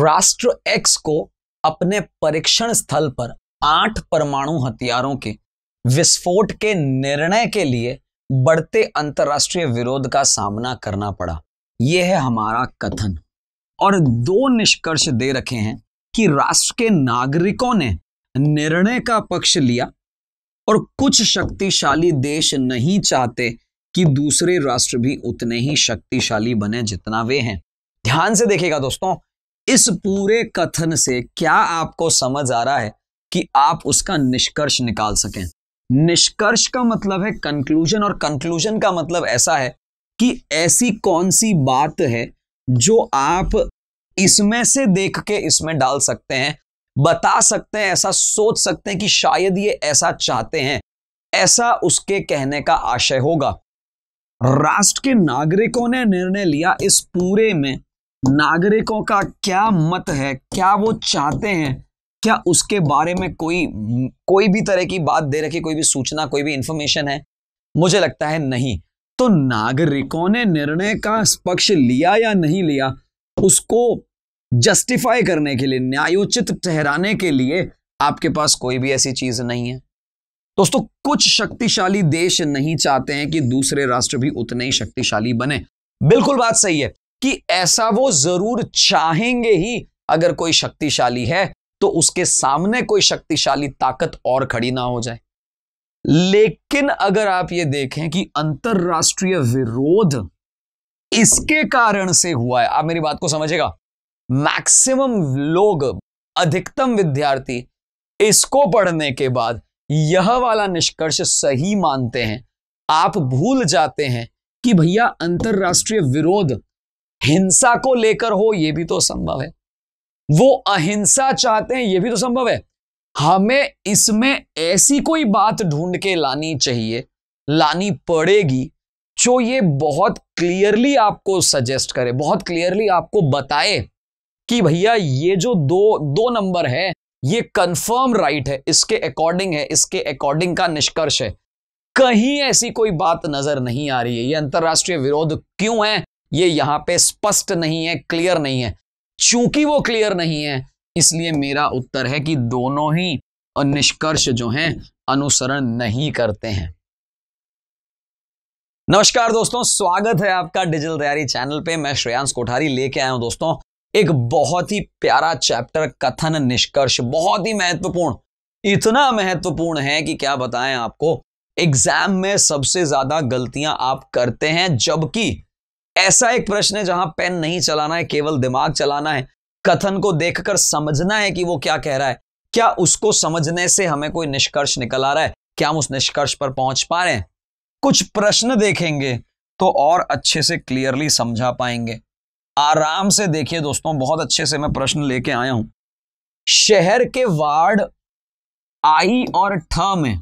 राष्ट्र एक्स को अपने परीक्षण स्थल पर आठ परमाणु हथियारों के विस्फोट के निर्णय के लिए बढ़ते अंतर्राष्ट्रीय विरोध का सामना करना पड़ा यह है हमारा कथन और दो निष्कर्ष दे रखे हैं कि राष्ट्र के नागरिकों ने निर्णय का पक्ष लिया और कुछ शक्तिशाली देश नहीं चाहते कि दूसरे राष्ट्र भी उतने ही शक्तिशाली बने जितना वे हैं ध्यान से देखेगा दोस्तों इस पूरे कथन से क्या आपको समझ आ रहा है कि आप उसका निष्कर्ष निकाल सकें निष्कर्ष का मतलब है कंक्लूजन और कंक्लूजन का मतलब ऐसा है कि ऐसी कौन सी बात है जो आप इसमें से देख के इसमें डाल सकते हैं बता सकते हैं ऐसा सोच सकते हैं कि शायद ये ऐसा चाहते हैं ऐसा उसके कहने का आशय होगा राष्ट्र के नागरिकों ने निर्णय लिया इस पूरे में नागरिकों का क्या मत है क्या वो चाहते हैं क्या उसके बारे में कोई कोई भी तरह की बात दे रखी कोई भी सूचना कोई भी इंफॉर्मेशन है मुझे लगता है नहीं तो नागरिकों ने निर्णय का पक्ष लिया या नहीं लिया उसको जस्टिफाई करने के लिए न्यायोचित ठहराने के लिए आपके पास कोई भी ऐसी चीज नहीं है दोस्तों कुछ शक्तिशाली देश नहीं चाहते हैं कि दूसरे राष्ट्र भी उतने ही शक्तिशाली बने बिल्कुल बात सही है कि ऐसा वो जरूर चाहेंगे ही अगर कोई शक्तिशाली है तो उसके सामने कोई शक्तिशाली ताकत और खड़ी ना हो जाए लेकिन अगर आप ये देखें कि अंतरराष्ट्रीय विरोध इसके कारण से हुआ है आप मेरी बात को समझेगा मैक्सिमम लोग अधिकतम विद्यार्थी इसको पढ़ने के बाद यह वाला निष्कर्ष सही मानते हैं आप भूल जाते हैं कि भैया अंतरराष्ट्रीय विरोध हिंसा को लेकर हो यह भी तो संभव है वो अहिंसा चाहते हैं यह भी तो संभव है हमें इसमें ऐसी कोई बात ढूंढ के लानी चाहिए लानी पड़ेगी जो ये बहुत क्लियरली आपको सजेस्ट करे बहुत क्लियरली आपको बताए कि भैया ये जो दो दो नंबर है ये कंफर्म राइट है इसके अकॉर्डिंग है इसके अकॉर्डिंग का निष्कर्ष है कहीं ऐसी कोई बात नजर नहीं आ रही है ये अंतर्राष्ट्रीय विरोध क्यों है ये यहां पे स्पष्ट नहीं है क्लियर नहीं है चूंकि वो क्लियर नहीं है इसलिए मेरा उत्तर है कि दोनों ही निष्कर्ष जो हैं अनुसरण नहीं करते हैं नमस्कार दोस्तों स्वागत है आपका डिजिटल तैयारी चैनल पे मैं श्रेयांश कोठारी लेके आया हूं दोस्तों एक बहुत ही प्यारा चैप्टर कथन निष्कर्ष बहुत ही महत्वपूर्ण इतना महत्वपूर्ण है कि क्या बताएं आपको एग्जाम में सबसे ज्यादा गलतियां आप करते हैं जबकि ऐसा एक प्रश्न है जहां पेन नहीं चलाना है केवल दिमाग चलाना है कथन को देखकर समझना है कि वो क्या कह रहा है क्या उसको समझने से हमें कोई निष्कर्ष निकल आ रहा है क्या हम उस निष्कर्ष पर पहुंच पा रहे हैं कुछ प्रश्न देखेंगे तो और अच्छे से क्लियरली समझा पाएंगे आराम से देखिए दोस्तों बहुत अच्छे से मैं प्रश्न लेके आया हूं शहर के वार्ड आई और ठ में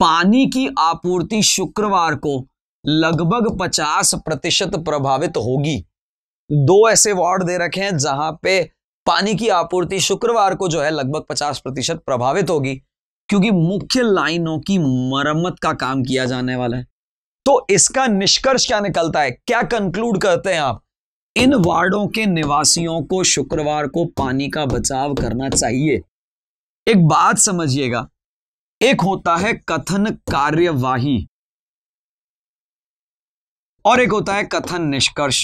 पानी की आपूर्ति शुक्रवार को लगभग 50 प्रतिशत प्रभावित होगी दो ऐसे वार्ड दे रखे हैं जहां पे पानी की आपूर्ति शुक्रवार को जो है लगभग 50 प्रतिशत प्रभावित होगी क्योंकि मुख्य लाइनों की मरम्मत का काम किया जाने वाला है तो इसका निष्कर्ष क्या निकलता है क्या कंक्लूड करते हैं आप इन वार्डों के निवासियों को शुक्रवार को पानी का बचाव करना चाहिए एक बात समझिएगा एक होता है कथन कार्यवाही और एक होता है कथन निष्कर्ष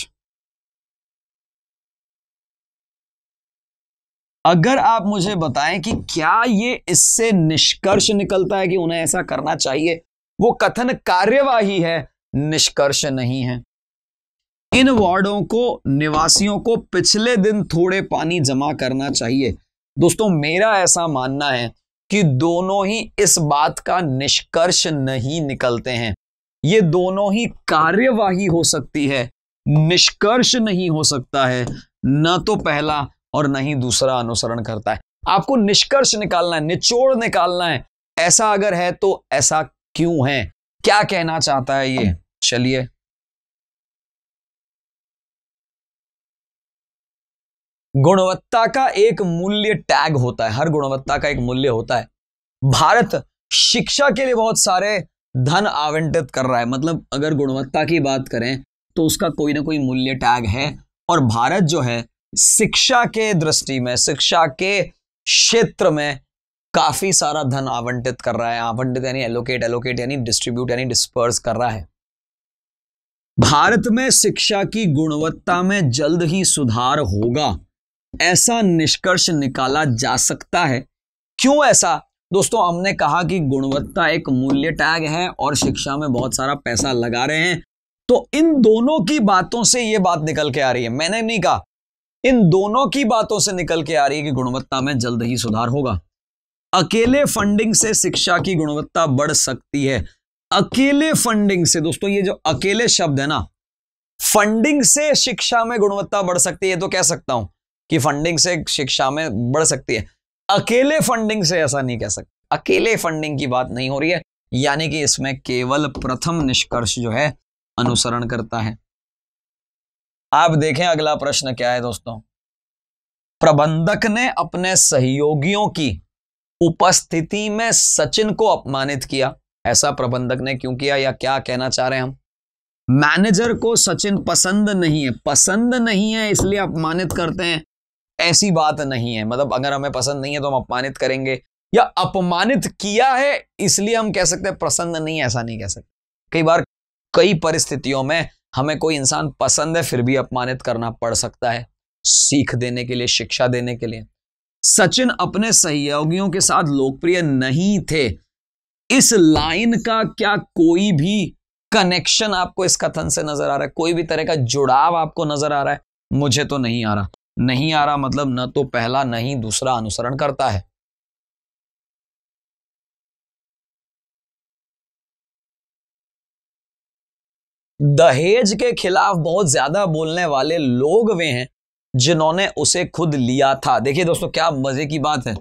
अगर आप मुझे बताएं कि क्या ये इससे निष्कर्ष निकलता है कि उन्हें ऐसा करना चाहिए वो कथन कार्यवाही है निष्कर्ष नहीं है इन वार्डों को निवासियों को पिछले दिन थोड़े पानी जमा करना चाहिए दोस्तों मेरा ऐसा मानना है कि दोनों ही इस बात का निष्कर्ष नहीं निकलते हैं ये दोनों ही कार्यवाही हो सकती है निष्कर्ष नहीं हो सकता है न तो पहला और न ही दूसरा अनुसरण करता है आपको निष्कर्ष निकालना है निचोड़ निकालना है ऐसा अगर है तो ऐसा क्यों है क्या कहना चाहता है ये चलिए गुणवत्ता का एक मूल्य टैग होता है हर गुणवत्ता का एक मूल्य होता है भारत शिक्षा के लिए बहुत सारे धन आवंटित कर रहा है मतलब अगर गुणवत्ता की बात करें तो उसका कोई ना कोई मूल्य टैग है और भारत जो है शिक्षा के दृष्टि में शिक्षा के क्षेत्र में काफी सारा धन आवंटित कर रहा है आवंटित यानी एलोकेट एलोकेट यानी डिस्ट्रीब्यूट यानी डिस्पर्स कर रहा है भारत में शिक्षा की गुणवत्ता में जल्द ही सुधार होगा ऐसा निष्कर्ष निकाला जा सकता है क्यों ऐसा दोस्तों हमने कहा कि गुणवत्ता एक मूल्य टैग है और शिक्षा में बहुत सारा पैसा लगा रहे हैं तो इन दोनों की बातों से ये बात निकल के आ रही है मैंने नहीं कहा इन दोनों की बातों से निकल के आ रही है कि गुणवत्ता में जल्द ही सुधार होगा अकेले फंडिंग से शिक्षा की गुणवत्ता बढ़ सकती है अकेले फंडिंग से दोस्तों ये जो अकेले शब्द है ना फंडिंग से शिक्षा में गुणवत्ता बढ़ सकती है तो कह सकता हूं कि फंडिंग से शिक्षा में बढ़ सकती है अकेले फंडिंग से ऐसा नहीं कह सकते अकेले फंडिंग की बात नहीं हो रही है यानी कि इसमें केवल प्रथम निष्कर्ष जो है अनुसरण करता है आप देखें अगला प्रश्न क्या है दोस्तों प्रबंधक ने अपने सहयोगियों की उपस्थिति में सचिन को अपमानित किया ऐसा प्रबंधक ने क्यों किया या क्या कहना चाह रहे हैं हम मैनेजर को सचिन पसंद नहीं है पसंद नहीं है इसलिए अपमानित करते हैं ऐसी बात नहीं है मतलब अगर हमें पसंद नहीं है तो हम अपमानित करेंगे या अपमानित किया है इसलिए हम कह सकते हैं पसंद नहीं ऐसा नहीं कह सकते कई बार कई परिस्थितियों में हमें कोई इंसान पसंद है फिर भी अपमानित करना पड़ सकता है सीख देने के लिए शिक्षा देने के लिए सचिन अपने सहयोगियों के साथ लोकप्रिय नहीं थे इस लाइन का क्या कोई भी कनेक्शन आपको इस कथन से नजर आ रहा है कोई भी तरह का जुड़ाव आपको नजर आ रहा है मुझे तो नहीं आ रहा नहीं आ रहा मतलब न तो पहला न ही दूसरा अनुसरण करता है दहेज के खिलाफ बहुत ज्यादा बोलने वाले लोग वे हैं जिन्होंने उसे खुद लिया था देखिए दोस्तों क्या मजे की बात है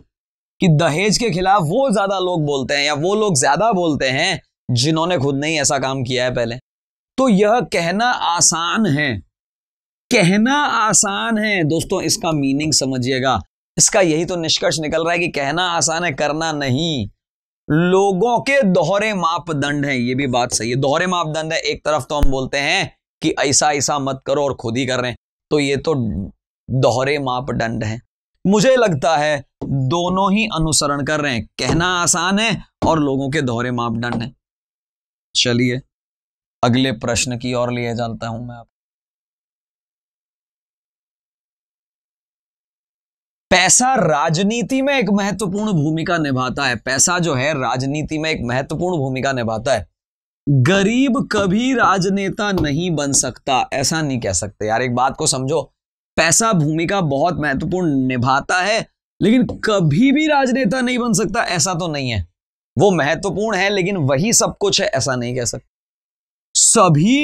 कि दहेज के खिलाफ वो ज्यादा लोग बोलते हैं या वो लोग ज्यादा बोलते हैं जिन्होंने खुद नहीं ऐसा काम किया है पहले तो यह कहना आसान है कहना आसान है दोस्तों इसका मीनिंग समझिएगा इसका यही तो निष्कर्ष निकल रहा है कि कहना आसान है करना नहीं लोगों के दोहरे मापदंड हैं ये भी बात सही है दोहरे मापदंड है एक तरफ तो हम बोलते हैं कि ऐसा ऐसा मत करो और खुद ही कर रहे हैं तो ये तो दोहरे मापदंड है मुझे लगता है दोनों ही अनुसरण कर रहे हैं कहना आसान है और लोगों के दोहरे मापदंड है चलिए अगले प्रश्न की ओर लिए जानता हूं मैं आप पैसा राजनीति में एक महत्वपूर्ण भूमिका निभाता है पैसा जो है राजनीति में एक महत्वपूर्ण भूमिका निभाता है गरीब कभी राजनेता नहीं बन सकता ऐसा नहीं कह सकते यार एक बात को समझो पैसा भूमिका बहुत महत्वपूर्ण निभाता है लेकिन कभी भी राजनेता नहीं बन सकता ऐसा तो नहीं है वो महत्वपूर्ण है लेकिन वही सब कुछ है ऐसा नहीं कह सकते सभी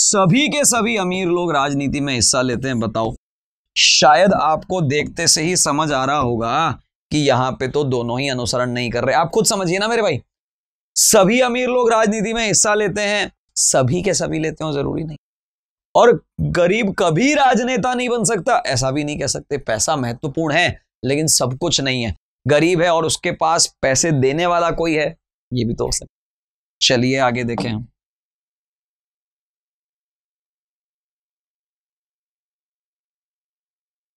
सभी के सभी अमीर लोग राजनीति में हिस्सा लेते हैं बताओ शायद आपको देखते से ही समझ आ रहा होगा कि यहां पे तो दोनों ही अनुसरण नहीं कर रहे आप खुद समझिए ना मेरे भाई सभी अमीर लोग राजनीति में हिस्सा लेते हैं सभी के सभी लेते हो जरूरी नहीं और गरीब कभी राजनेता नहीं बन सकता ऐसा भी नहीं कह सकते पैसा महत्वपूर्ण है लेकिन सब कुछ नहीं है गरीब है और उसके पास पैसे देने वाला कोई है ये भी तो हो सकता चलिए आगे देखें हम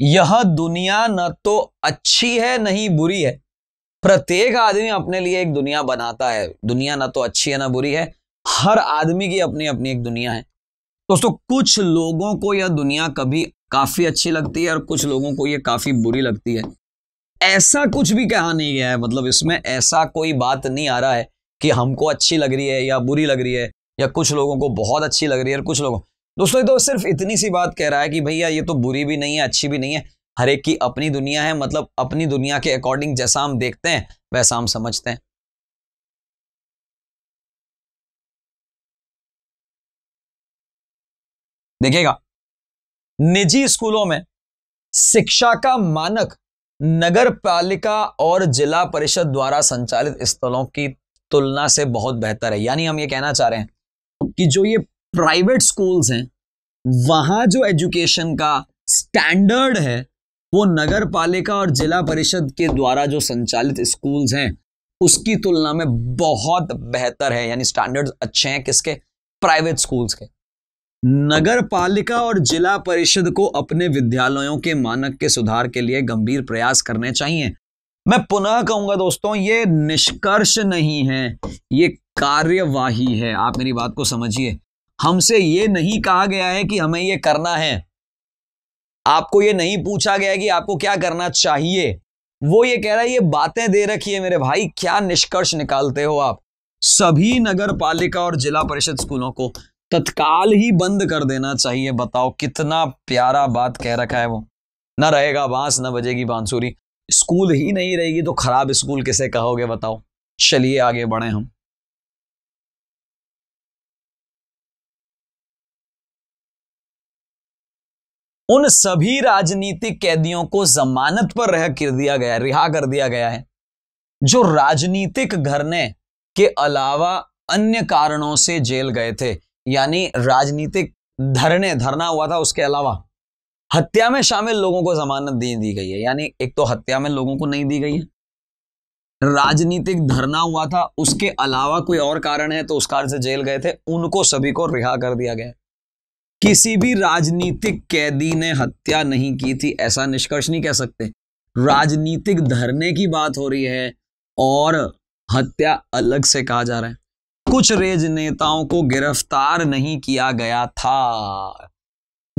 यह दुनिया न तो अच्छी है ही बुरी है प्रत्येक आदमी अपने लिए एक दुनिया बनाता है दुनिया ना तो अच्छी है ना बुरी है हर आदमी की अपनी अपनी एक दुनिया है दोस्तों कुछ लोगों को यह दुनिया कभी काफी अच्छी लगती है और कुछ लोगों को यह काफी बुरी लगती है ऐसा कुछ भी कहा नहीं गया है मतलब इसमें ऐसा कोई बात नहीं आ रहा है कि हमको अच्छी लग रही है या बुरी लग रही है या कुछ लोगों को बहुत अच्छी लग रही है और कुछ लोगों दोस्तों ये तो सिर्फ इतनी सी बात कह रहा है कि भैया ये तो बुरी भी नहीं है अच्छी भी नहीं है हर एक की अपनी दुनिया है मतलब अपनी दुनिया के अकॉर्डिंग जैसा हम देखते हैं वैसा हम समझते हैं देखिएगा निजी स्कूलों में शिक्षा का मानक नगर पालिका और जिला परिषद द्वारा संचालित स्थलों की तुलना से बहुत बेहतर है यानी हम ये कहना चाह रहे हैं कि जो ये प्राइवेट स्कूल्स हैं वहाँ जो एजुकेशन का स्टैंडर्ड है वो नगर पालिका और जिला परिषद के द्वारा जो संचालित स्कूल्स हैं उसकी तुलना में बहुत बेहतर है यानी स्टैंडर्ड्स अच्छे हैं किसके प्राइवेट स्कूल्स के नगर पालिका और जिला परिषद को अपने विद्यालयों के मानक के सुधार के लिए गंभीर प्रयास करने चाहिए मैं पुनः कहूंगा दोस्तों ये निष्कर्ष नहीं है ये कार्यवाही है आप मेरी बात को समझिए हमसे ये नहीं कहा गया है कि हमें ये करना है आपको ये नहीं पूछा गया कि आपको क्या करना चाहिए वो ये कह रहा है ये बातें दे रखी है मेरे भाई क्या निष्कर्ष निकालते हो आप सभी नगर पालिका और जिला परिषद स्कूलों को तत्काल ही बंद कर देना चाहिए बताओ कितना प्यारा बात कह रखा है वो ना रहेगा बांस न बजेगी बांसुरी स्कूल ही नहीं रहेगी तो खराब स्कूल किसे कहोगे बताओ चलिए आगे बढ़े हम उन सभी राजनीतिक कैदियों को जमानत पर रह कर दिया गया है रिहा कर दिया गया है जो राजनीतिक घरने के अलावा अन्य कारणों से जेल गए थे यानी राजनीतिक धरने धरना हुआ था उसके अलावा हत्या में शामिल लोगों को जमानत दी दी गई है यानी एक तो हत्या में लोगों को नहीं दी गई है राजनीतिक धरना हुआ था उसके अलावा कोई और कारण है तो उस कारण से जेल गए थे उनको सभी को रिहा कर दिया गया किसी भी राजनीतिक कैदी ने हत्या नहीं की थी ऐसा निष्कर्ष नहीं कह सकते राजनीतिक धरने की बात हो रही है और हत्या अलग से कहा जा रहा है कुछ रेज नेताओं को गिरफ्तार नहीं किया गया था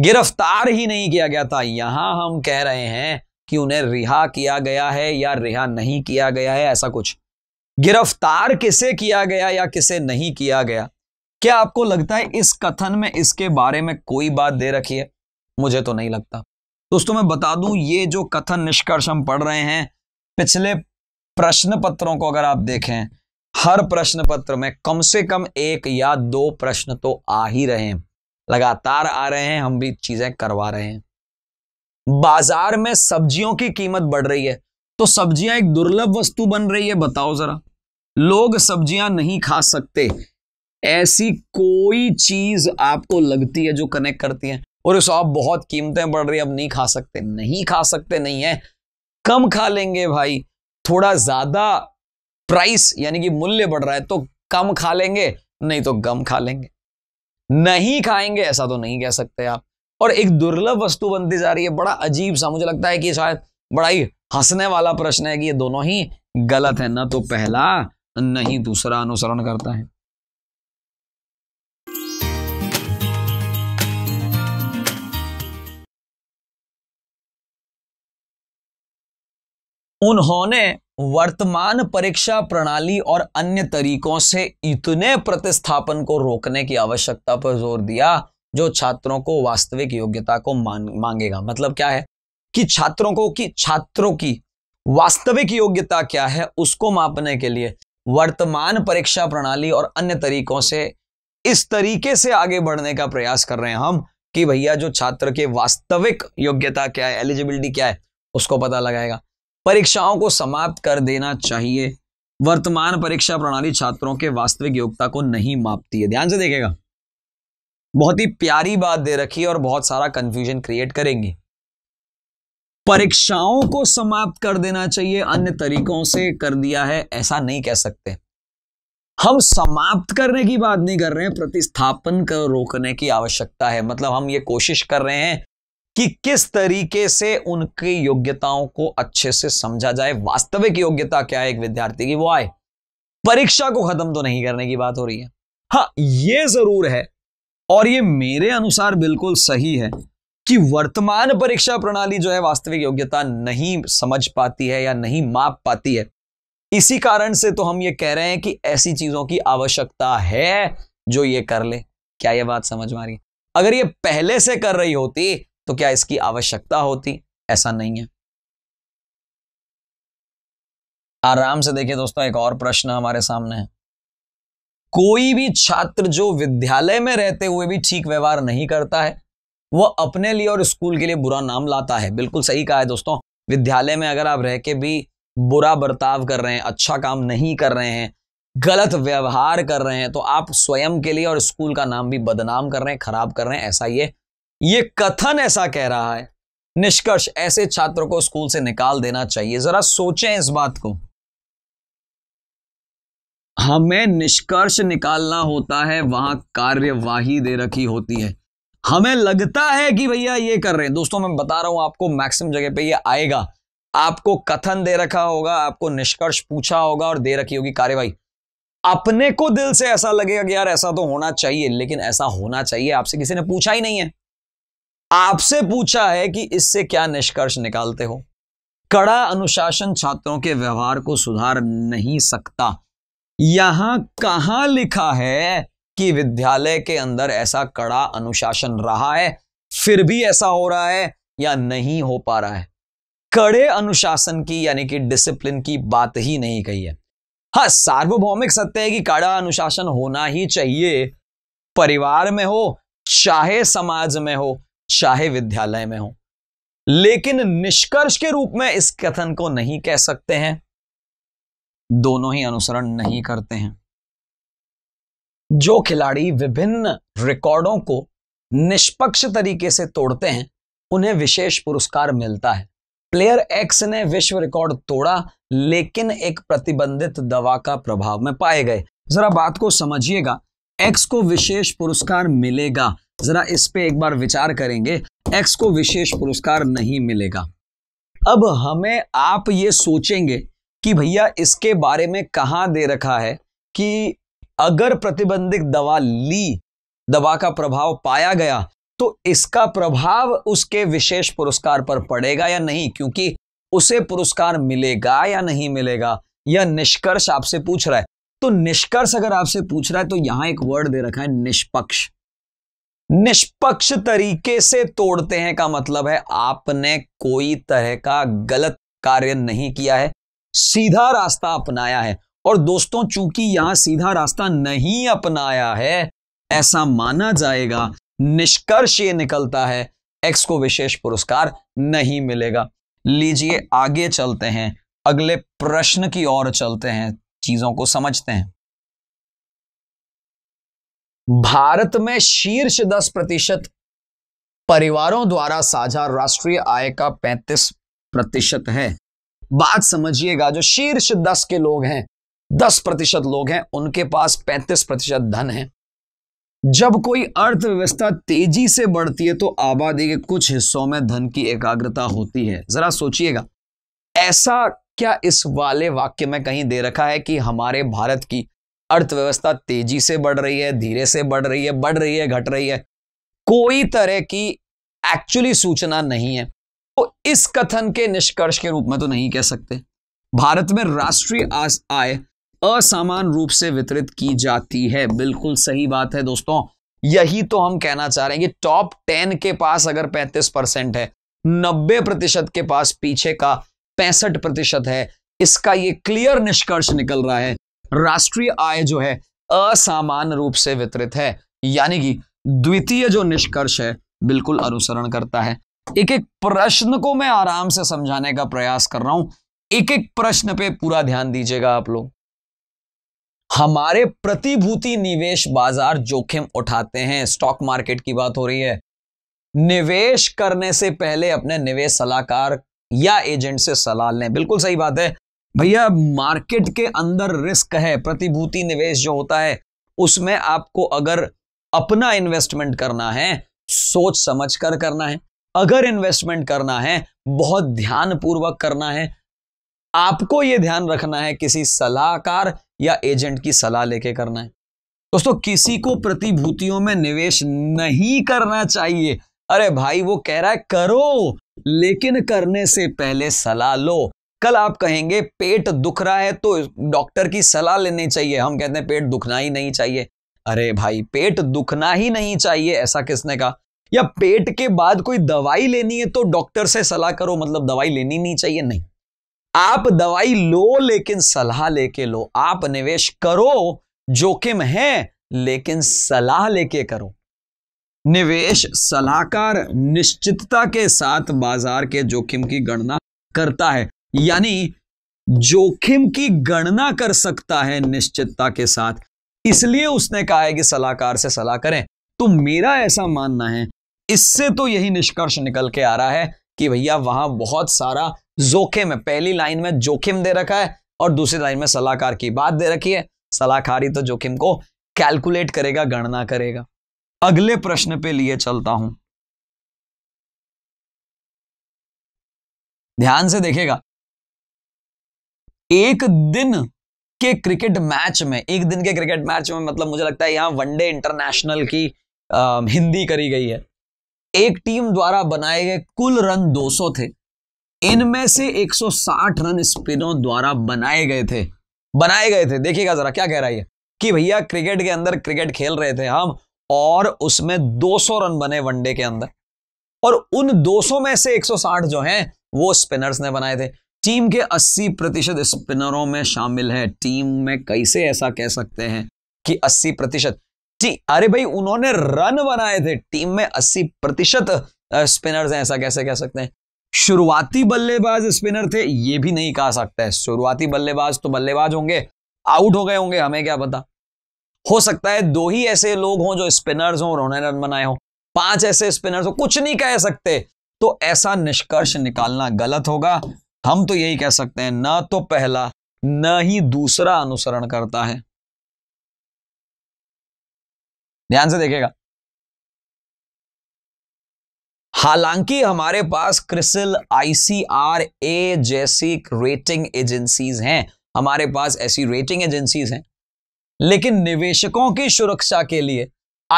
गिरफ्तार ही नहीं किया गया था यहां हम कह रहे हैं कि उन्हें रिहा किया गया है या रिहा नहीं किया गया है ऐसा कुछ गिरफ्तार किसे किया गया या किसे नहीं किया गया क्या आपको लगता है इस कथन में इसके बारे में कोई बात दे रखी है मुझे तो नहीं लगता दोस्तों मैं बता दूं ये जो कथन निष्कर्ष हम पढ़ रहे हैं पिछले प्रश्न पत्रों को अगर आप देखें हर प्रश्न पत्र में कम से कम एक या दो प्रश्न तो आ ही रहे हैं लगातार आ रहे हैं हम भी चीजें करवा रहे हैं बाजार में सब्जियों की कीमत बढ़ रही है तो सब्जियां एक दुर्लभ वस्तु बन रही है बताओ जरा लोग सब्जियां नहीं खा सकते ऐसी कोई चीज आपको लगती है जो कनेक्ट करती है और इस आप बहुत कीमतें बढ़ रही है अब नहीं खा सकते नहीं खा सकते नहीं है कम खा लेंगे भाई थोड़ा ज्यादा प्राइस यानी कि मूल्य बढ़ रहा है तो कम खा लेंगे नहीं तो गम खा लेंगे नहीं खाएंगे ऐसा तो नहीं कह सकते आप और एक दुर्लभ वस्तु बनती जा रही है बड़ा अजीब सा मुझे लगता है कि शायद बड़ा ही हंसने वाला प्रश्न है कि ये दोनों ही गलत है ना तो पहला नहीं दूसरा अनुसरण करता है उन्होंने वर्तमान परीक्षा प्रणाली और अन्य तरीकों से इतने प्रतिस्थापन को रोकने की आवश्यकता पर जोर दिया जो छात्रों को वास्तविक योग्यता को मांगेगा मतलब क्या है कि छात्रों को कि छात्रों की वास्तविक योग्यता क्या है उसको मापने के लिए वर्तमान परीक्षा प्रणाली और अन्य तरीकों से इस तरीके से आगे बढ़ने का प्रयास कर रहे हैं हम कि भैया जो छात्र के वास्तविक योग्यता क्या है एलिजिबिलिटी क्या है उसको पता लगाएगा परीक्षाओं को समाप्त कर देना चाहिए वर्तमान परीक्षा प्रणाली छात्रों के वास्तविक योग्यता को नहीं मापती है ध्यान से देखेगा बहुत ही प्यारी बात दे रखी है और बहुत सारा कंफ्यूजन क्रिएट करेंगे परीक्षाओं को समाप्त कर देना चाहिए अन्य तरीकों से कर दिया है ऐसा नहीं कह सकते हम समाप्त करने की बात नहीं कर रहे हैं प्रतिस्थापन को रोकने की आवश्यकता है मतलब हम ये कोशिश कर रहे हैं कि किस तरीके से उनकी योग्यताओं को अच्छे से समझा जाए वास्तविक योग्यता क्या है एक विद्यार्थी की वो आए परीक्षा को खत्म तो नहीं करने की बात हो रही है हाँ ये जरूर है और ये मेरे अनुसार बिल्कुल सही है कि वर्तमान परीक्षा प्रणाली जो है वास्तविक योग्यता नहीं समझ पाती है या नहीं माप पाती है इसी कारण से तो हम ये कह रहे हैं कि ऐसी चीजों की आवश्यकता है जो ये कर ले क्या ये बात समझ में आ रही है अगर ये पहले से कर रही होती तो क्या इसकी आवश्यकता होती ऐसा नहीं है आराम से देखिए दोस्तों एक और प्रश्न हमारे सामने है कोई भी छात्र जो विद्यालय में रहते हुए भी ठीक व्यवहार नहीं करता है वह अपने लिए और स्कूल के लिए बुरा नाम लाता है बिल्कुल सही कहा है दोस्तों विद्यालय में अगर आप रह के भी बुरा बर्ताव कर रहे हैं अच्छा काम नहीं कर रहे हैं गलत व्यवहार कर रहे हैं तो आप स्वयं के लिए और स्कूल का नाम भी बदनाम कर रहे हैं खराब कर रहे हैं ऐसा ये ये कथन ऐसा कह रहा है निष्कर्ष ऐसे छात्र को स्कूल से निकाल देना चाहिए जरा सोचें इस बात को हमें निष्कर्ष निकालना होता है वहां कार्यवाही दे रखी होती है हमें लगता है कि भैया ये कर रहे हैं दोस्तों मैं बता रहा हूं आपको मैक्सिमम जगह पे ये आएगा आपको कथन दे रखा होगा आपको निष्कर्ष पूछा होगा और दे रखी होगी कार्यवाही अपने को दिल से ऐसा लगेगा कि यार ऐसा तो होना चाहिए लेकिन ऐसा होना चाहिए आपसे किसी ने पूछा ही नहीं है आपसे पूछा है कि इससे क्या निष्कर्ष निकालते हो कड़ा अनुशासन छात्रों के व्यवहार को सुधार नहीं सकता यहां कहां लिखा है कि विद्यालय के अंदर ऐसा कड़ा अनुशासन रहा है फिर भी ऐसा हो रहा है या नहीं हो पा रहा है कड़े अनुशासन की यानी कि डिसिप्लिन की बात ही नहीं कही है हाँ सार्वभौमिक सत्य है कि कड़ा अनुशासन होना ही चाहिए परिवार में हो चाहे समाज में हो चाहे विद्यालय में हो लेकिन निष्कर्ष के रूप में इस कथन को नहीं कह सकते हैं दोनों ही अनुसरण नहीं करते हैं जो खिलाड़ी विभिन्न रिकॉर्डों को निष्पक्ष तरीके से तोड़ते हैं उन्हें विशेष पुरस्कार मिलता है प्लेयर एक्स ने विश्व रिकॉर्ड तोड़ा लेकिन एक प्रतिबंधित दवा का प्रभाव में पाए गए जरा बात को समझिएगा एक्स को विशेष पुरस्कार मिलेगा जरा इस पे एक बार विचार करेंगे एक्स को विशेष पुरस्कार नहीं मिलेगा अब हमें आप ये सोचेंगे कि भैया इसके बारे में कहाँ दे रखा है कि अगर प्रतिबंधित दवा ली दवा का प्रभाव पाया गया तो इसका प्रभाव उसके विशेष पुरस्कार पर पड़ेगा या नहीं क्योंकि उसे पुरस्कार मिलेगा या नहीं मिलेगा यह निष्कर्ष आपसे पूछ रहा है तो निष्कर्ष अगर आपसे पूछ रहा है तो यहां एक वर्ड दे रखा है निष्पक्ष निष्पक्ष तरीके से तोड़ते हैं का मतलब है आपने कोई तरह का गलत कार्य नहीं किया है सीधा रास्ता अपनाया है और दोस्तों चूंकि यहां सीधा रास्ता नहीं अपनाया है ऐसा माना जाएगा निष्कर्ष ये निकलता है एक्स को विशेष पुरस्कार नहीं मिलेगा लीजिए आगे चलते हैं अगले प्रश्न की ओर चलते हैं चीजों को समझते हैं भारत में शीर्ष दस प्रतिशत परिवारों द्वारा साझा राष्ट्रीय आय का 35 प्रतिशत है बात समझिएगा जो शीर्ष दस के लोग हैं दस प्रतिशत लोग हैं उनके पास 35 प्रतिशत धन है जब कोई अर्थव्यवस्था तेजी से बढ़ती है तो आबादी के कुछ हिस्सों में धन की एकाग्रता होती है जरा सोचिएगा ऐसा क्या इस वाले वाक्य में कहीं दे रखा है कि हमारे भारत की अर्थव्यवस्था तेजी से बढ़ रही है धीरे से बढ़ रही है बढ़ रही है घट रही है कोई तरह की एक्चुअली सूचना नहीं है तो इस कथन के निष्कर्ष के रूप में तो नहीं कह सकते भारत में राष्ट्रीय आय असामान रूप से वितरित की जाती है बिल्कुल सही बात है दोस्तों यही तो हम कहना चाह रहे हैं कि टॉप टेन के पास अगर पैंतीस परसेंट है नब्बे प्रतिशत के पास पीछे का पैंसठ प्रतिशत है इसका ये क्लियर निष्कर्ष निकल रहा है राष्ट्रीय आय जो है असामान्य रूप से वितरित है यानी कि द्वितीय जो निष्कर्ष है बिल्कुल अनुसरण करता है एक एक प्रश्न को मैं आराम से समझाने का प्रयास कर रहा हूं एक एक प्रश्न पे पूरा ध्यान दीजिएगा आप लोग हमारे प्रतिभूति निवेश बाजार जोखिम उठाते हैं स्टॉक मार्केट की बात हो रही है निवेश करने से पहले अपने निवेश सलाहकार या एजेंट से सलाह लें बिल्कुल सही बात है भैया मार्केट के अंदर रिस्क है प्रतिभूति निवेश जो होता है उसमें आपको अगर अपना इन्वेस्टमेंट करना है सोच समझ कर करना है अगर इन्वेस्टमेंट करना है बहुत ध्यान पूर्वक करना है आपको यह ध्यान रखना है किसी सलाहकार या एजेंट की सलाह लेके करना है दोस्तों किसी को प्रतिभूतियों में निवेश नहीं करना चाहिए अरे भाई वो कह रहा है करो लेकिन करने से पहले सलाह लो कल आप कहेंगे पेट दुख रहा है तो डॉक्टर की सलाह लेनी चाहिए हम कहते हैं पेट दुखना ही नहीं चाहिए अरे भाई पेट दुखना ही नहीं चाहिए ऐसा किसने कहा या पेट के बाद कोई दवाई लेनी है तो डॉक्टर से सलाह करो मतलब दवाई लेनी नहीं चाहिए नहीं आप दवाई लो लेकिन सलाह लेके लो आप निवेश करो जोखिम है लेकिन सलाह लेके करो निवेश सलाहकार निश्चितता के साथ बाजार के जोखिम की गणना करता है यानी जोखिम की गणना कर सकता है निश्चितता के साथ इसलिए उसने कहा है कि सलाहकार से सलाह करें तो मेरा ऐसा मानना है इससे तो यही निष्कर्ष निकल के आ रहा है कि भैया वहां बहुत सारा जोखिम है पहली लाइन में जोखिम दे रखा है और दूसरी लाइन में सलाहकार की बात दे रखी है सलाहकार ही तो जोखिम को कैलकुलेट करेगा गणना करेगा अगले प्रश्न पे लिए चलता हूं ध्यान से देखेगा एक दिन के क्रिकेट मैच में एक दिन के क्रिकेट मैच में मतलब मुझे लगता है यहाँ वनडे इंटरनेशनल की आ, हिंदी करी गई है एक टीम द्वारा बनाए गए कुल रन 200 थे इनमें से 160 रन स्पिनों द्वारा बनाए गए थे बनाए गए थे देखिएगा जरा क्या कह रहा है कि भैया क्रिकेट के अंदर क्रिकेट खेल रहे थे हम और उसमें 200 रन बने वनडे के अंदर और उन 200 में से 160 जो हैं वो स्पिनर्स ने बनाए थे टीम के 80 प्रतिशत स्पिनरों में शामिल है टीम में कैसे ऐसा कह सकते हैं कि 80 प्रतिशत अरे भाई उन्होंने रन बनाए थे टीम में 80 प्रतिशत स्पिनर्स हैं ऐसा कैसे कह सकते हैं शुरुआती बल्लेबाज स्पिनर थे ये भी नहीं कहा सकता है शुरुआती बल्लेबाज तो बल्लेबाज होंगे आउट हो गए होंगे हमें क्या पता हो सकता है दो ही ऐसे लोग हों जो स्पिनर्स हों और उन्होंने रन बनाए हों पांच ऐसे स्पिनर्स हो कुछ नहीं कह सकते तो ऐसा निष्कर्ष निकालना गलत होगा हम तो यही कह सकते हैं ना तो पहला न ही दूसरा अनुसरण करता है ध्यान से देखेगा हालांकि हमारे पास क्रिसिल ए जैसी रेटिंग एजेंसीज हैं हमारे पास ऐसी रेटिंग एजेंसीज हैं लेकिन निवेशकों की सुरक्षा के लिए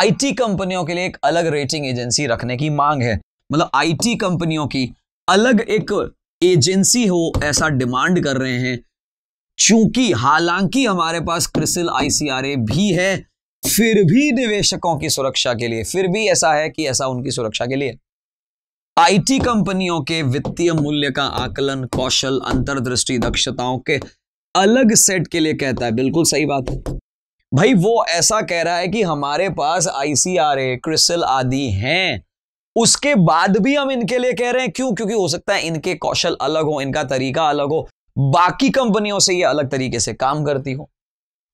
आईटी कंपनियों के लिए एक अलग रेटिंग एजेंसी रखने की मांग है मतलब आईटी कंपनियों की अलग एक एजेंसी हो ऐसा डिमांड कर रहे हैं चूंकि हालांकि हमारे पास क्रिसिल आईसीआरए भी है फिर भी निवेशकों की सुरक्षा के लिए फिर भी ऐसा है कि ऐसा उनकी सुरक्षा के लिए आईटी कंपनियों के वित्तीय मूल्य का आकलन कौशल अंतर्दृष्टि दक्षताओं के अलग सेट के लिए कहता है बिल्कुल सही बात है भाई वो ऐसा कह रहा है कि हमारे पास आईसीआरए क्रिसिल आदि हैं उसके बाद भी हम इनके लिए कह रहे हैं क्यों क्योंकि हो सकता है इनके कौशल अलग हो इनका तरीका अलग हो बाकी कंपनियों से ये अलग तरीके से काम करती हो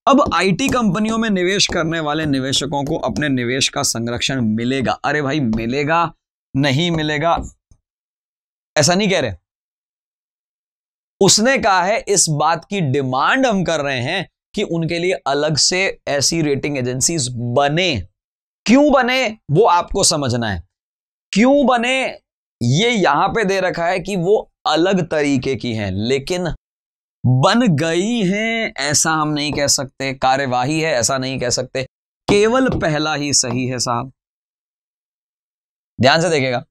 अब आईटी कंपनियों में निवेश करने वाले निवेशकों को अपने निवेश का संरक्षण मिलेगा अरे भाई मिलेगा नहीं मिलेगा ऐसा नहीं कह रहे उसने कहा है इस बात की डिमांड हम कर रहे हैं कि उनके लिए अलग से ऐसी रेटिंग एजेंसीज बने क्यों बने वो आपको समझना है क्यों बने ये यहां पे दे रखा है कि वो अलग तरीके की हैं लेकिन बन गई हैं ऐसा हम नहीं कह सकते कार्यवाही है ऐसा नहीं कह सकते केवल पहला ही सही है साहब ध्यान से देखेगा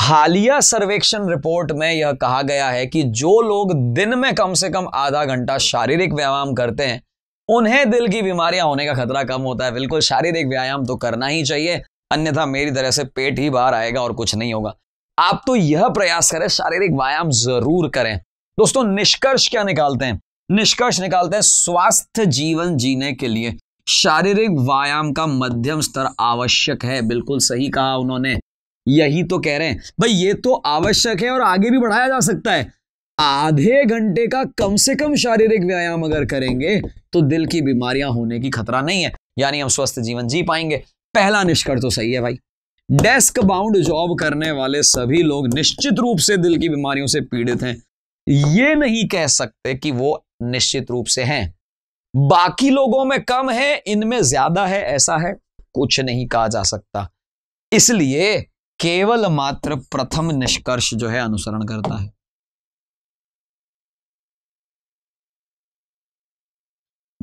हालिया सर्वेक्षण रिपोर्ट में यह कहा गया है कि जो लोग दिन में कम से कम आधा घंटा शारीरिक व्यायाम करते हैं उन्हें दिल की बीमारियां होने का खतरा कम होता है बिल्कुल शारीरिक व्यायाम तो करना ही चाहिए अन्यथा मेरी तरह से पेट ही बाहर आएगा और कुछ नहीं होगा आप तो यह प्रयास करें शारीरिक व्यायाम जरूर करें दोस्तों निष्कर्ष क्या निकालते हैं निष्कर्ष निकालते हैं स्वास्थ्य जीवन जीने के लिए शारीरिक व्यायाम का मध्यम स्तर आवश्यक है बिल्कुल सही कहा उन्होंने यही तो कह रहे हैं भाई ये तो आवश्यक है और आगे भी बढ़ाया जा सकता है आधे घंटे का कम से कम शारीरिक व्यायाम अगर करेंगे तो दिल की बीमारियां होने की खतरा नहीं है यानी हम स्वस्थ जीवन जी पाएंगे पहला निष्कर्ष तो सही है भाई डेस्क बाउंड जॉब करने वाले सभी लोग निश्चित रूप से दिल की बीमारियों से पीड़ित हैं ये नहीं कह सकते कि वो निश्चित रूप से हैं बाकी लोगों में कम है इनमें ज्यादा है ऐसा है कुछ नहीं कहा जा सकता इसलिए केवल मात्र प्रथम निष्कर्ष जो है अनुसरण करता है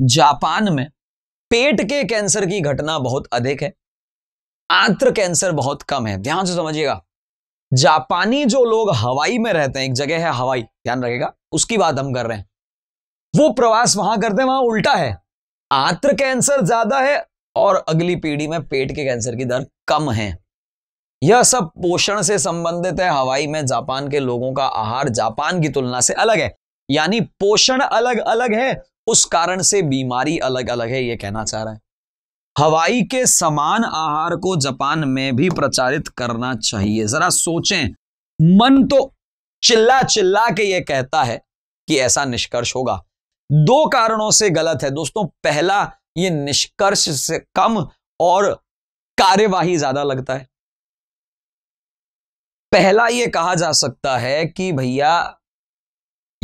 जापान में पेट के कैंसर की घटना बहुत अधिक है आंत्र कैंसर बहुत कम है ध्यान से समझिएगा जापानी जो लोग हवाई में रहते हैं एक जगह है हवाई ध्यान रखेगा उसकी बात हम कर रहे हैं वो प्रवास वहां करते हैं वहां उल्टा है आंत्र कैंसर ज्यादा है और अगली पीढ़ी में पेट के कैंसर की दर कम है यह सब पोषण से संबंधित है हवाई में जापान के लोगों का आहार जापान की तुलना से अलग है यानी पोषण अलग अलग है उस कारण से बीमारी अलग अलग है ये कहना चाह रहा है हवाई के समान आहार को जापान में भी प्रचारित करना चाहिए जरा सोचें मन तो चिल्ला चिल्ला के ये कहता है कि ऐसा निष्कर्ष होगा दो कारणों से गलत है दोस्तों पहला ये निष्कर्ष से कम और कार्यवाही ज्यादा लगता है पहला ये कहा जा सकता है कि भैया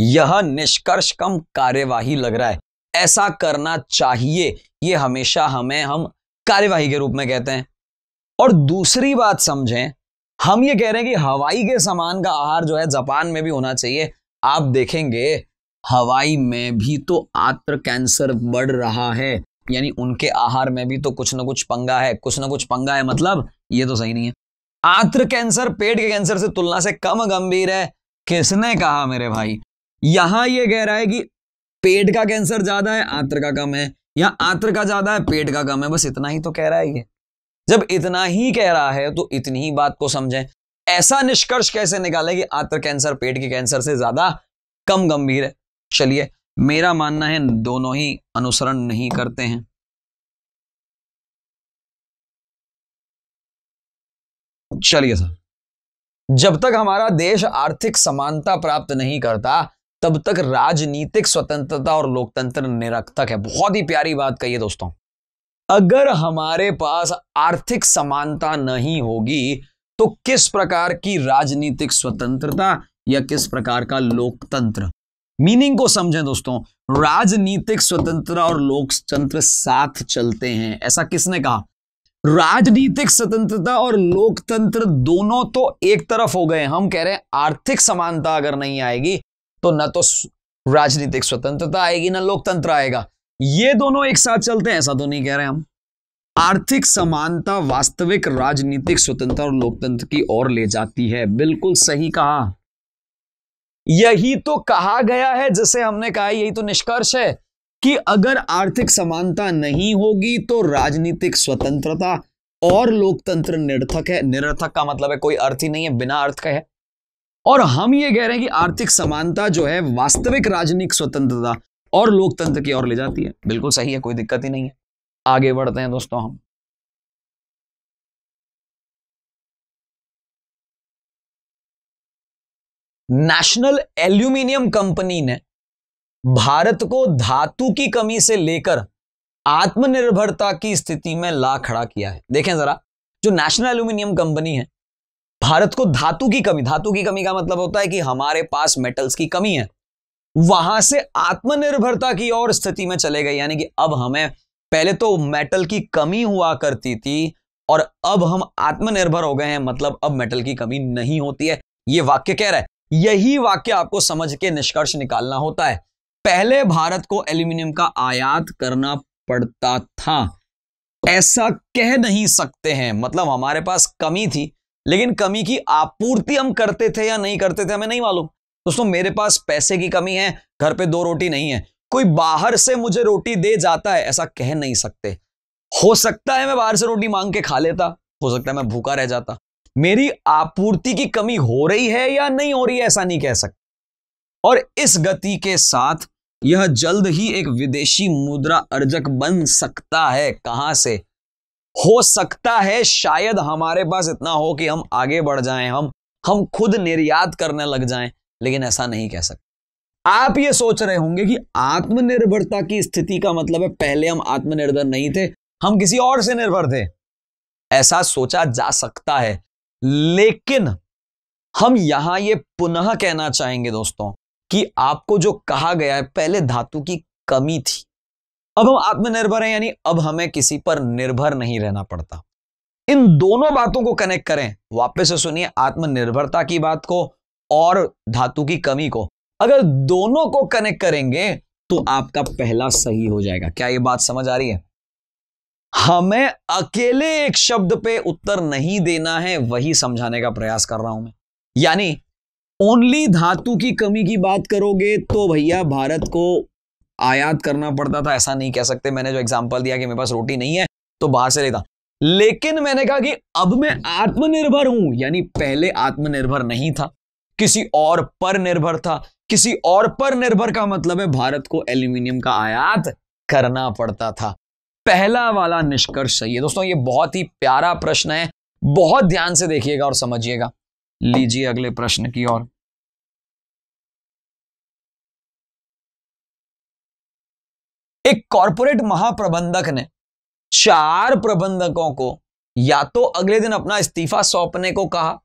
यह निष्कर्ष कम कार्यवाही लग रहा है ऐसा करना चाहिए ये हमेशा हमें हम कार्यवाही के रूप में कहते हैं और दूसरी बात समझें हम ये कह रहे हैं कि हवाई के सामान का आहार जो है जापान में भी होना चाहिए आप देखेंगे हवाई में भी तो आत्र कैंसर बढ़ रहा है यानी उनके आहार में भी तो कुछ ना कुछ पंगा है कुछ ना कुछ पंगा है मतलब ये तो सही नहीं है आत्र कैंसर पेट के कैंसर से तुलना से कम गंभीर है किसने कहा मेरे भाई यहां ये कह रहा है कि पेट का कैंसर ज्यादा है आंत्र का कम है या आंत्र का ज्यादा है पेट का कम है बस इतना ही तो कह रहा है ये जब इतना ही कह रहा है तो इतनी ही बात को समझें ऐसा निष्कर्ष कैसे निकाले कि आंत्र कैंसर पेट के कैंसर से ज्यादा कम गंभीर है चलिए मेरा मानना है दोनों ही अनुसरण नहीं करते हैं चलिए सर जब तक हमारा देश आर्थिक समानता प्राप्त नहीं करता तब तक राजनीतिक स्वतंत्रता और लोकतंत्र निरर्थक है बहुत ही प्यारी बात कही दोस्तों अगर हमारे पास आर्थिक समानता नहीं होगी तो किस प्रकार की राजनीतिक स्वतंत्रता या किस प्रकार का लोकतंत्र मीनिंग को समझें दोस्तों राजनीतिक स्वतंत्रता और लोकतंत्र साथ चलते हैं ऐसा किसने कहा राजनीतिक स्वतंत्रता और लोकतंत्र दोनों तो एक तरफ हो गए हम कह रहे हैं आर्थिक समानता अगर नहीं आएगी तो ना तो राजनीतिक स्वतंत्रता आएगी ना लोकतंत्र आएगा ये दोनों एक साथ चलते हैं ऐसा तो नहीं कह रहे हम आर्थिक समानता वास्तविक राजनीतिक स्वतंत्रता और लोकतंत्र की ओर ले जाती है बिल्कुल सही कहा यही तो कहा गया है जैसे हमने कहा यही तो निष्कर्ष है कि अगर आर्थिक समानता नहीं होगी तो राजनीतिक स्वतंत्रता और लोकतंत्र निर्थक है निरर्थक का मतलब है कोई अर्थ ही नहीं है बिना अर्थ का है और हम ये कह रहे हैं कि आर्थिक समानता जो है वास्तविक राजनीतिक स्वतंत्रता और लोकतंत्र की ओर ले जाती है बिल्कुल सही है कोई दिक्कत ही नहीं है आगे बढ़ते हैं दोस्तों हम नेशनल एल्यूमिनियम कंपनी ने भारत को धातु की कमी से लेकर आत्मनिर्भरता की स्थिति में ला खड़ा किया है देखें जरा जो नेशनल एल्यूमिनियम कंपनी है भारत को धातु की कमी धातु की कमी का मतलब होता है कि हमारे पास मेटल्स की कमी है वहां से आत्मनिर्भरता की और स्थिति में चले गए यानी कि अब हमें पहले तो मेटल की कमी हुआ करती थी और अब हम आत्मनिर्भर हो गए हैं मतलब अब मेटल की कमी नहीं होती है ये वाक्य कह रहा है यही वाक्य आपको समझ के निष्कर्ष निकालना होता है पहले भारत को एल्यूमिनियम का आयात करना पड़ता था ऐसा कह नहीं सकते हैं मतलब हमारे पास कमी थी लेकिन कमी की आपूर्ति हम करते थे या नहीं करते थे हमें नहीं मालूम दोस्तों मेरे पास पैसे की कमी है घर पे दो रोटी नहीं है कोई बाहर से मुझे रोटी दे जाता है ऐसा कह नहीं सकते हो सकता है मैं बाहर से रोटी मांग के खा लेता हो सकता है मैं भूखा रह जाता मेरी आपूर्ति की कमी हो रही है या नहीं हो रही है ऐसा नहीं कह सकते और इस गति के साथ यह जल्द ही एक विदेशी मुद्रा अर्जक बन सकता है कहां से हो सकता है शायद हमारे पास इतना हो कि हम आगे बढ़ जाएं हम हम खुद निर्यात करने लग जाएं लेकिन ऐसा नहीं कह सकते आप ये सोच रहे होंगे कि आत्मनिर्भरता की स्थिति का मतलब है पहले हम आत्मनिर्भर नहीं थे हम किसी और से निर्भर थे ऐसा सोचा जा सकता है लेकिन हम यहां ये पुनः कहना चाहेंगे दोस्तों कि आपको जो कहा गया है पहले धातु की कमी थी अब हम आत्मनिर्भर हैं यानी अब हमें किसी पर निर्भर नहीं रहना पड़ता इन दोनों बातों को कनेक्ट करें वापस से सुनिए आत्मनिर्भरता की बात को और धातु की कमी को अगर दोनों को कनेक्ट करेंगे तो आपका पहला सही हो जाएगा क्या ये बात समझ आ रही है हमें अकेले एक शब्द पे उत्तर नहीं देना है वही समझाने का प्रयास कर रहा हूं मैं यानी ओनली धातु की कमी की बात करोगे तो भैया भारत को आयात करना पड़ता था ऐसा नहीं कह सकते मैंने जो एग्जाम्पल दिया कि मेरे पास रोटी नहीं है तो बाहर से लेता लेकिन मैंने कहा कि अब मैं आत्मनिर्भर हूं यानी पहले आत्मनिर्भर नहीं था किसी और पर निर्भर था किसी और पर निर्भर का मतलब है भारत को एल्यूमिनियम का आयात करना पड़ता था पहला वाला निष्कर्ष सही है दोस्तों ये बहुत ही प्यारा प्रश्न है बहुत ध्यान से देखिएगा और समझिएगा लीजिए अगले प्रश्न की ओर एक कॉरपोरेट महाप्रबंधक ने चार प्रबंधकों को या तो अगले दिन अपना इस्तीफा सौंपने को कहा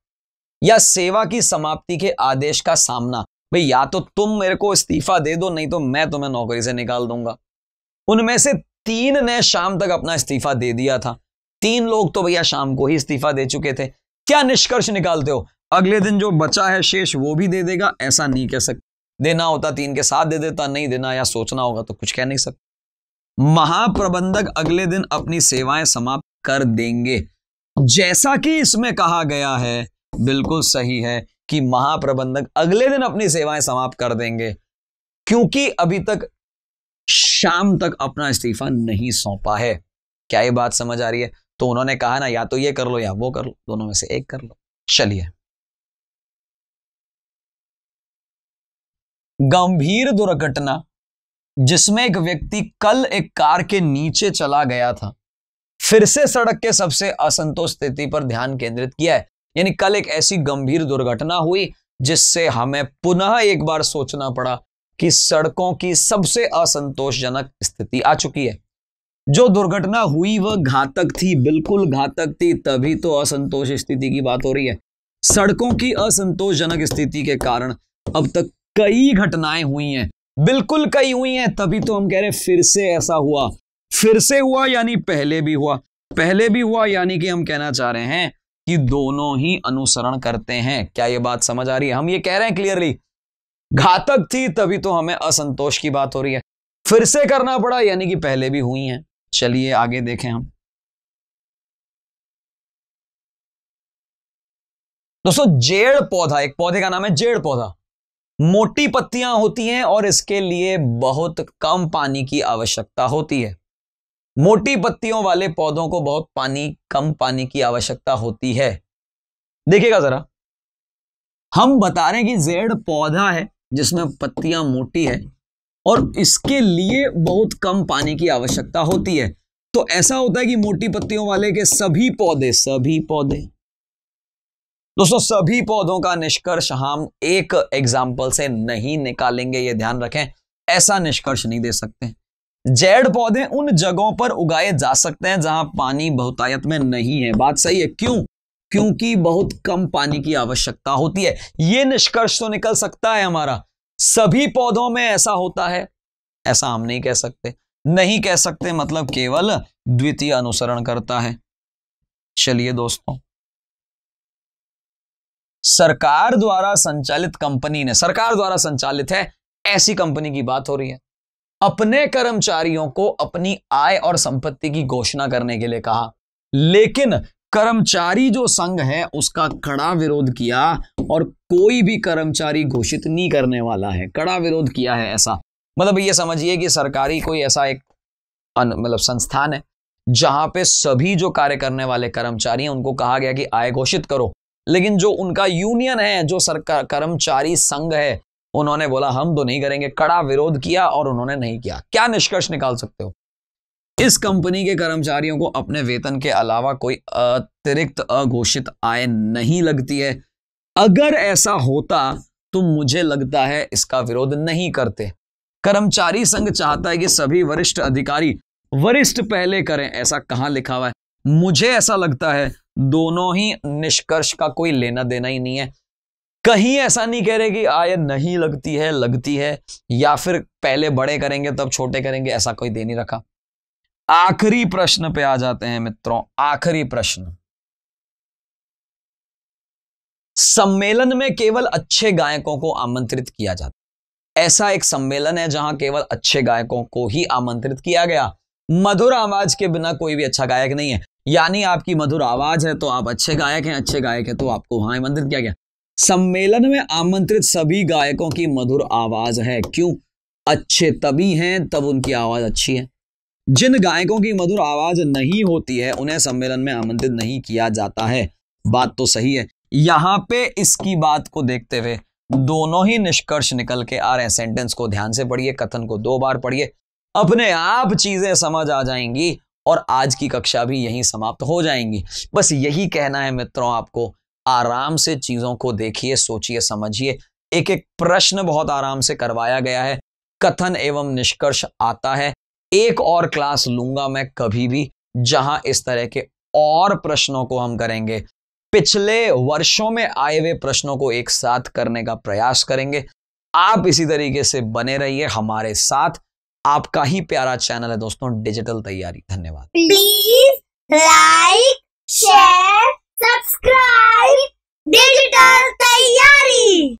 या सेवा की समाप्ति के आदेश का सामना भाई या तो तुम मेरे को इस्तीफा दे दो नहीं तो मैं तुम्हें नौकरी से निकाल दूंगा उनमें से तीन ने शाम तक अपना इस्तीफा दे दिया था तीन लोग तो भैया शाम को ही इस्तीफा दे चुके थे क्या निष्कर्ष निकालते हो अगले दिन जो बचा है शेष वो भी दे देगा ऐसा नहीं कह सकते देना होता तीन के साथ दे देता नहीं देना या सोचना होगा तो कुछ कह नहीं सकते महाप्रबंधक अगले दिन अपनी सेवाएं समाप्त कर देंगे जैसा कि इसमें कहा गया है बिल्कुल सही है कि महाप्रबंधक अगले दिन अपनी सेवाएं समाप्त कर देंगे क्योंकि अभी तक शाम तक अपना इस्तीफा नहीं सौंपा है क्या ये बात समझ आ रही है तो उन्होंने कहा ना या तो ये कर लो या वो कर लो दोनों में से एक कर लो चलिए गंभीर दुर्घटना जिसमें एक व्यक्ति कल एक कार के नीचे चला गया था फिर से सड़क के सबसे असंतोष स्थिति पर ध्यान केंद्रित किया है यानी कल एक ऐसी गंभीर दुर्घटना हुई जिससे हमें पुनः एक बार सोचना पड़ा कि सड़कों की सबसे असंतोषजनक स्थिति आ चुकी है जो दुर्घटना हुई वह घातक थी बिल्कुल घातक थी तभी तो असंतोष स्थिति की बात हो रही है सड़कों की असंतोषजनक स्थिति के कारण अब तक कई घटनाएं हुई हैं बिल्कुल कई हुई हैं तभी तो हम कह रहे हैं फिर से ऐसा हुआ फिर से हुआ यानी पहले भी हुआ पहले भी हुआ यानी कि हम कहना चाह रहे हैं कि दोनों ही अनुसरण करते हैं क्या ये बात समझ आ रही है हम ये कह रहे हैं क्लियरली घातक थी तभी तो हमें असंतोष की बात हो रही है फिर से करना पड़ा यानी कि पहले भी हुई है चलिए आगे देखें हम दोस्तों जेड़ पौधा एक पौधे का नाम है जेड़ पौधा मोटी पत्तियां होती हैं और इसके लिए बहुत कम पानी की आवश्यकता होती है मोटी पत्तियों वाले पौधों को बहुत पानी कम पानी की आवश्यकता होती है देखिएगा जरा हम बता रहे हैं कि जेड पौधा है जिसमें पत्तियां मोटी है और इसके लिए बहुत कम पानी की आवश्यकता होती है तो ऐसा होता है कि मोटी पत्तियों वाले के सभी पौधे सभी पौधे दोस्तों सभी पौधों का निष्कर्ष हम एक एग्जाम्पल से नहीं निकालेंगे ये ध्यान रखें ऐसा निष्कर्ष नहीं दे सकते जेड़ पौधे उन जगहों पर उगाए जा सकते हैं जहां पानी बहुतायत में नहीं है बात सही है क्यों क्योंकि बहुत कम पानी की आवश्यकता होती है ये निष्कर्ष तो निकल सकता है हमारा सभी पौधों में ऐसा होता है ऐसा हम नहीं कह सकते नहीं कह सकते मतलब केवल द्वितीय अनुसरण करता है चलिए दोस्तों सरकार द्वारा संचालित कंपनी ने सरकार द्वारा संचालित है ऐसी कंपनी की बात हो रही है अपने कर्मचारियों को अपनी आय और संपत्ति की घोषणा करने के लिए कहा लेकिन कर्मचारी जो संघ है उसका कड़ा विरोध किया और कोई भी कर्मचारी घोषित नहीं करने वाला है कड़ा विरोध किया है ऐसा मतलब ये समझिए कि सरकारी कोई ऐसा एक मतलब संस्थान है जहां पे सभी जो कार्य करने वाले कर्मचारी हैं उनको कहा गया कि आय घोषित करो लेकिन जो उनका यूनियन है जो सरकार कर्मचारी संघ है उन्होंने बोला हम तो नहीं करेंगे कड़ा विरोध किया और उन्होंने नहीं किया क्या निष्कर्ष निकाल सकते हो इस कंपनी के कर्मचारियों को अपने वेतन के अलावा कोई अतिरिक्त अघोषित आय नहीं लगती है अगर ऐसा होता तो मुझे लगता है इसका विरोध नहीं करते कर्मचारी संघ चाहता है कि सभी वरिष्ठ अधिकारी वरिष्ठ पहले करें ऐसा कहां लिखा हुआ है मुझे ऐसा लगता है दोनों ही निष्कर्ष का कोई लेना देना ही नहीं है कहीं ऐसा नहीं कह रहे कि आयत हाँ, नहीं लगती है लगती है या फिर पहले बड़े करेंगे तब छोटे करेंगे ऐसा कोई दे नहीं रखा आखिरी प्रश्न पे आ जाते हैं मित्रों आखिरी प्रश्न सम्मेलन में केवल अच्छे गायकों को आमंत्रित किया जाता ऐसा एक सम्मेलन है जहां केवल अच्छे गायकों को ही आमंत्रित किया गया मधुर आवाज के बिना कोई भी अच्छा गायक नहीं है यानी आपकी मधुर आवाज है तो आप अच्छे गायक हैं अच्छे गायक हैं तो आपको वहां आमंत्रित किया गया सम्मेलन में आमंत्रित सभी गायकों की मधुर आवाज है क्यों अच्छे तभी हैं तब उनकी आवाज अच्छी है जिन गायकों की मधुर आवाज नहीं होती है उन्हें सम्मेलन में आमंत्रित नहीं किया जाता है बात तो सही है यहां पे इसकी बात को देखते हुए दोनों ही निष्कर्ष निकल के आ रहे हैं सेंटेंस को ध्यान से पढ़िए कथन को दो बार पढ़िए अपने आप चीजें समझ आ जाएंगी और आज की कक्षा भी यहीं समाप्त हो जाएंगी बस यही कहना है मित्रों आपको आराम से चीज़ों को देखिए सोचिए समझिए एक एक प्रश्न बहुत आराम से करवाया गया है कथन एवं निष्कर्ष आता है एक और क्लास लूंगा मैं कभी भी जहां इस तरह के और प्रश्नों को हम करेंगे पिछले वर्षों में आए हुए प्रश्नों को एक साथ करने का प्रयास करेंगे आप इसी तरीके से बने रहिए हमारे साथ आपका ही प्यारा चैनल है दोस्तों डिजिटल तैयारी धन्यवाद please like share subscribe digital तैयारी